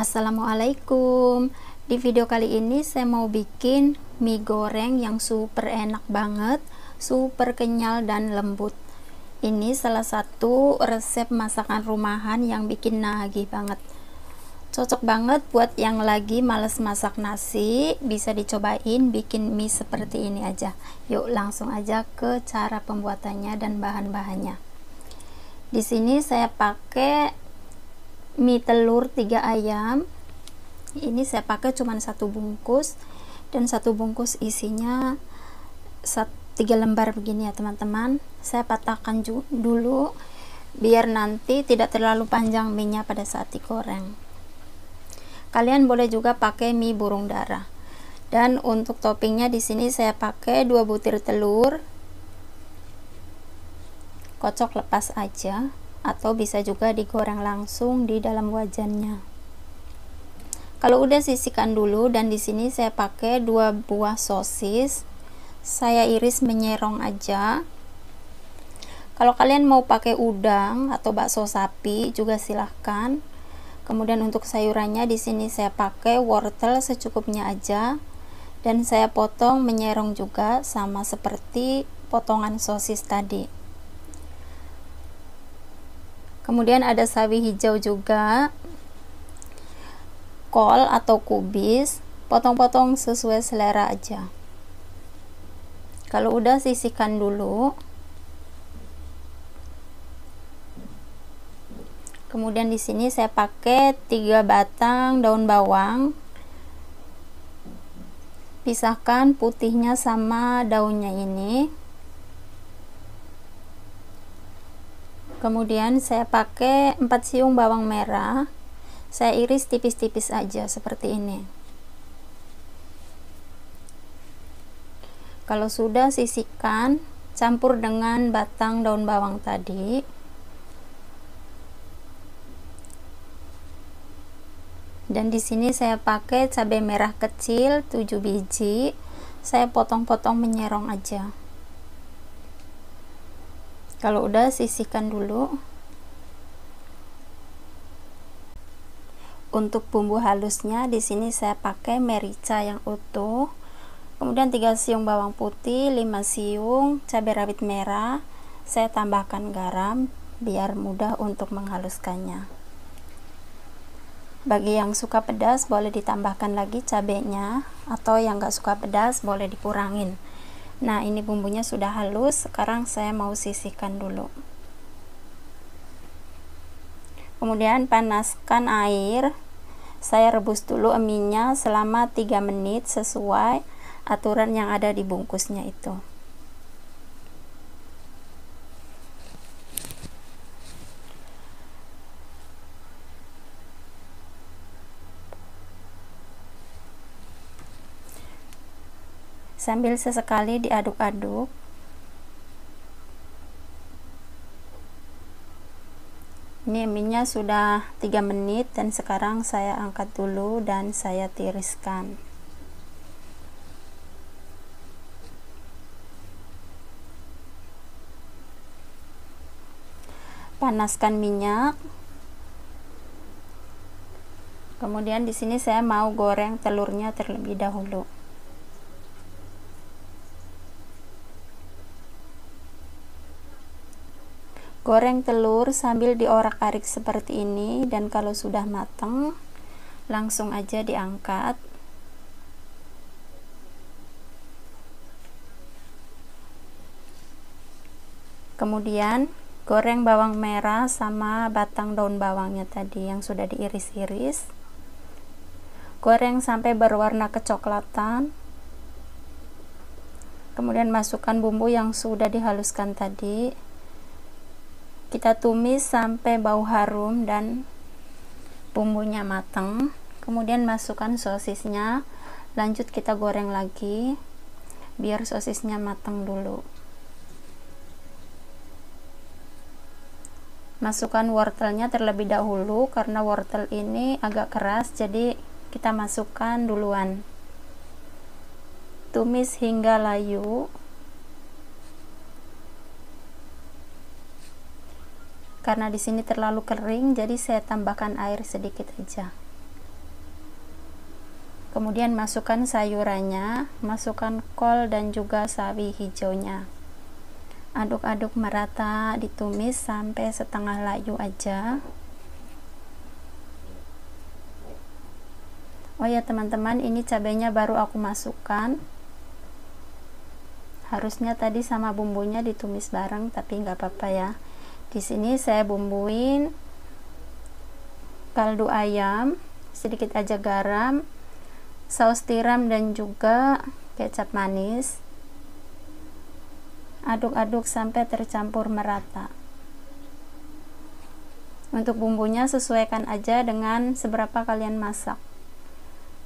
Assalamualaikum di video kali ini saya mau bikin mie goreng yang super enak banget super kenyal dan lembut ini salah satu resep masakan rumahan yang bikin nagih banget cocok banget buat yang lagi males masak nasi bisa dicobain bikin mie seperti ini aja yuk langsung aja ke cara pembuatannya dan bahan-bahannya di sini saya pakai mie telur 3 ayam ini saya pakai cuma satu bungkus dan satu bungkus isinya tiga lembar begini ya teman-teman saya patahkan dulu biar nanti tidak terlalu panjang minyak pada saat digoreng kalian boleh juga pakai mie burung darah dan untuk toppingnya di sini saya pakai dua butir telur kocok lepas aja atau bisa juga digoreng langsung di dalam wajannya kalau udah sisihkan dulu dan di sini saya pakai dua buah sosis saya iris menyerong aja kalau kalian mau pakai udang atau bakso sapi juga silahkan kemudian untuk sayurannya di sini saya pakai wortel secukupnya aja dan saya potong menyerong juga sama seperti potongan sosis tadi kemudian ada sawi hijau juga kol atau kubis potong-potong sesuai selera aja kalau udah sisihkan dulu kemudian di sini saya pakai 3 batang daun bawang pisahkan putihnya sama daunnya ini kemudian saya pakai 4 siung bawang merah saya iris tipis-tipis aja seperti ini kalau sudah sisihkan campur dengan batang daun bawang tadi dan di sini saya pakai cabai merah kecil 7 biji saya potong-potong menyerong aja kalau udah sisihkan dulu untuk bumbu halusnya di sini saya pakai merica yang utuh kemudian 3 siung bawang putih 5 siung cabai rawit merah saya tambahkan garam biar mudah untuk menghaluskannya bagi yang suka pedas boleh ditambahkan lagi cabenya atau yang gak suka pedas boleh dikurangin nah ini bumbunya sudah halus sekarang saya mau sisihkan dulu kemudian panaskan air saya rebus dulu eminya selama 3 menit sesuai aturan yang ada di bungkusnya itu sambil sesekali diaduk-aduk ini minyak sudah 3 menit dan sekarang saya angkat dulu dan saya tiriskan panaskan minyak kemudian di sini saya mau goreng telurnya terlebih dahulu goreng telur sambil diorak-arik seperti ini dan kalau sudah matang langsung aja diangkat kemudian goreng bawang merah sama batang daun bawangnya tadi yang sudah diiris-iris goreng sampai berwarna kecoklatan kemudian masukkan bumbu yang sudah dihaluskan tadi kita tumis sampai bau harum dan bumbunya matang kemudian masukkan sosisnya lanjut kita goreng lagi biar sosisnya matang dulu masukkan wortelnya terlebih dahulu karena wortel ini agak keras jadi kita masukkan duluan tumis hingga layu karena di sini terlalu kering jadi saya tambahkan air sedikit aja kemudian masukkan sayurannya masukkan kol dan juga sawi hijaunya aduk-aduk merata ditumis sampai setengah layu aja oh ya teman-teman ini cabenya baru aku masukkan harusnya tadi sama bumbunya ditumis bareng tapi nggak apa-apa ya di sini saya bumbuin kaldu ayam sedikit aja garam saus tiram dan juga kecap manis aduk-aduk sampai tercampur merata untuk bumbunya sesuaikan aja dengan seberapa kalian masak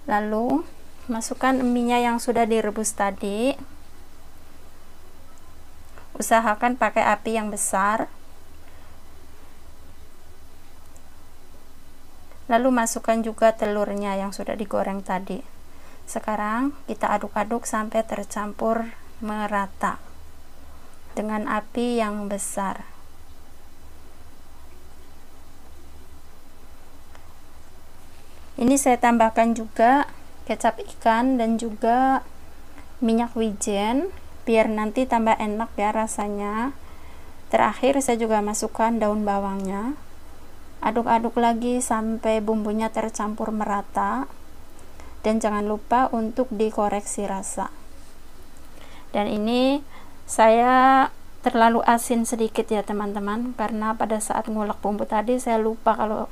lalu masukkan mie yang sudah direbus tadi usahakan pakai api yang besar lalu masukkan juga telurnya yang sudah digoreng tadi sekarang kita aduk-aduk sampai tercampur merata dengan api yang besar ini saya tambahkan juga kecap ikan dan juga minyak wijen biar nanti tambah enak ya rasanya terakhir saya juga masukkan daun bawangnya aduk-aduk lagi sampai bumbunya tercampur merata dan jangan lupa untuk dikoreksi rasa dan ini saya terlalu asin sedikit ya teman-teman karena pada saat ngulek bumbu tadi saya lupa kalau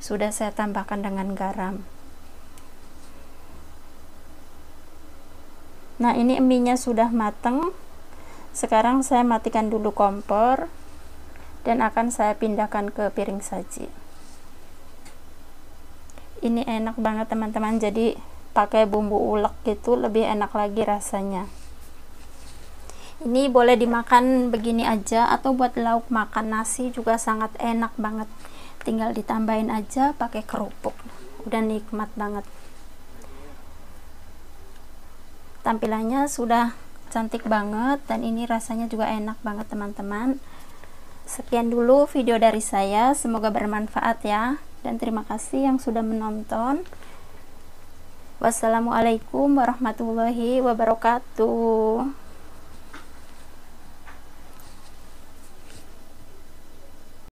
sudah saya tambahkan dengan garam nah ini mie nya sudah matang sekarang saya matikan dulu kompor dan akan saya pindahkan ke piring saji ini enak banget teman-teman jadi pakai bumbu ulek gitu lebih enak lagi rasanya ini boleh dimakan begini aja atau buat lauk makan nasi juga sangat enak banget tinggal ditambahin aja pakai kerupuk udah nikmat banget tampilannya sudah cantik banget dan ini rasanya juga enak banget teman-teman Sekian dulu video dari saya, semoga bermanfaat ya. Dan terima kasih yang sudah menonton. Wassalamualaikum warahmatullahi wabarakatuh.